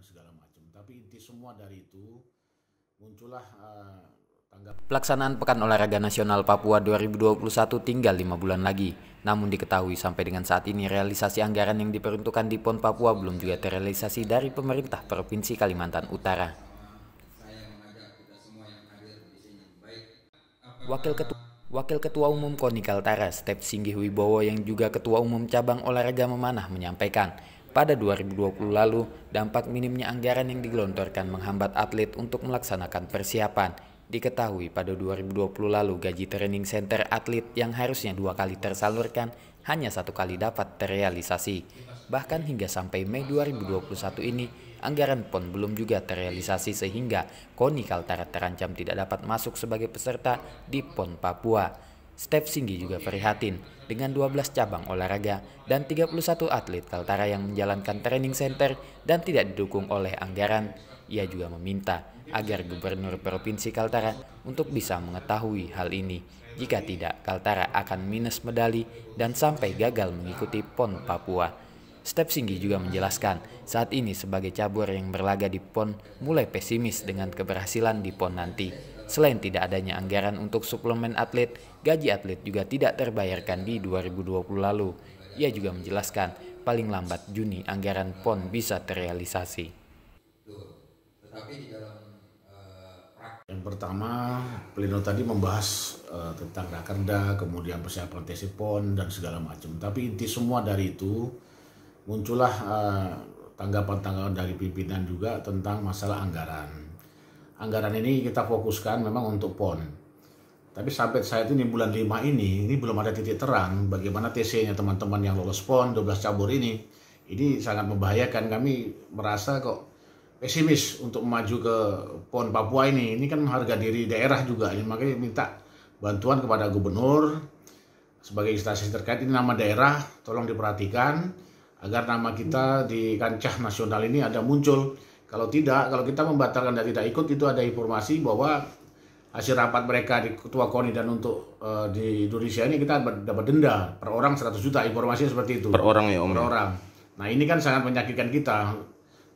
dan segala macam. Tapi inti semua dari itu muncullah uh, tanggap. Pelaksanaan Pekan Olahraga Nasional Papua 2021 tinggal lima bulan lagi. Namun diketahui sampai dengan saat ini realisasi anggaran yang diperuntukkan di PON Papua belum juga terrealisasi dari pemerintah Provinsi Kalimantan Utara. Wakil Ketua Wakil Ketua Umum Konikal Tara, Step Singgih Wibowo yang juga Ketua Umum Cabang Olahraga Memanah menyampaikan, pada 2020 lalu, dampak minimnya anggaran yang digelontorkan menghambat atlet untuk melaksanakan persiapan. Diketahui pada 2020 lalu gaji training center atlet yang harusnya dua kali tersalurkan hanya satu kali dapat terrealisasi. Bahkan hingga sampai Mei 2021 ini, anggaran PON belum juga terrealisasi sehingga Koni Kaltara terancam tidak dapat masuk sebagai peserta di PON Papua. Step Singgi juga prihatin dengan 12 cabang olahraga dan 31 atlet Kaltara yang menjalankan training center dan tidak didukung oleh anggaran. Ia juga meminta agar Gubernur Provinsi Kaltara untuk bisa mengetahui hal ini. Jika tidak, Kaltara akan minus medali dan sampai gagal mengikuti PON Papua. Step Singgi juga menjelaskan, saat ini sebagai cabur yang berlaga di PON mulai pesimis dengan keberhasilan di PON nanti. Selain tidak adanya anggaran untuk suplemen atlet, gaji atlet juga tidak terbayarkan di 2020 lalu. Ia juga menjelaskan, paling lambat Juni anggaran PON bisa terrealisasi. Eh, Yang pertama, Pleno tadi membahas uh, tentang rakerda, kemudian persiapan tes PON, dan segala macam. Tapi inti semua dari itu, muncullah eh, tanggapan-tanggapan uh, dari pimpinan juga tentang masalah anggaran anggaran ini kita fokuskan memang untuk PON. Tapi sampai saat ini bulan 5 ini, ini belum ada titik terang bagaimana TC-nya teman-teman yang lolos PON 12 cabur ini. Ini sangat membahayakan kami merasa kok pesimis untuk maju ke PON Papua ini. Ini kan harga diri daerah juga, ini makanya minta bantuan kepada gubernur sebagai instansi terkait ini nama daerah tolong diperhatikan agar nama kita di kancah nasional ini ada muncul kalau tidak, kalau kita membatalkan dan tidak ikut itu ada informasi bahwa hasil rapat mereka di ketua KONI dan untuk uh, di Indonesia ini kita dapat denda per orang 100 juta informasinya seperti itu. Per orang ya Om. Ya? Per orang. Nah, ini kan sangat menyakitkan kita.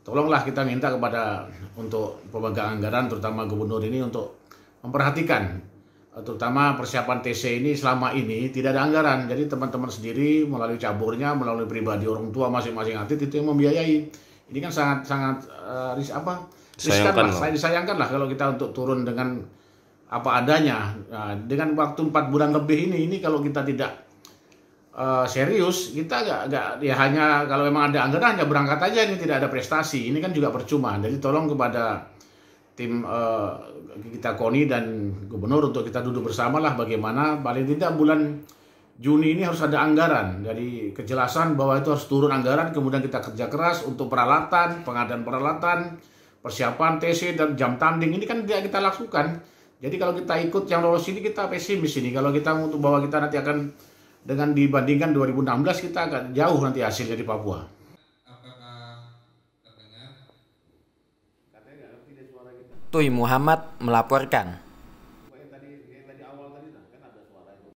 Tolonglah kita minta kepada untuk pemegang anggaran terutama gubernur ini untuk memperhatikan eh, terutama persiapan TC ini selama ini tidak ada anggaran. Jadi teman-teman sendiri melalui caburnya, melalui pribadi orang tua masing-masing atlet itu yang membiayai. Ini kan sangat sangat uh, ris apa? Riskan lah, disayangkan lah kalau kita untuk turun dengan apa adanya. Nah, dengan waktu empat bulan lebih ini, ini kalau kita tidak uh, serius kita agak agak ya hanya kalau memang ada anggaran hanya berangkat aja ini tidak ada prestasi ini kan juga percuma jadi tolong kepada tim uh, kita koni dan gubernur untuk kita duduk bersama lah bagaimana paling tidak bulan Juni ini harus ada anggaran. Jadi kejelasan bahwa itu harus turun anggaran, kemudian kita kerja keras untuk peralatan, pengadaan peralatan, persiapan TC dan jam tanding ini kan tidak kita lakukan. Jadi kalau kita ikut yang lolos ini kita pesimis ini. Kalau kita untuk bahwa kita nanti akan dengan dibandingkan 2016 kita akan jauh nanti hasilnya di Papua. Tui Muhammad melaporkan.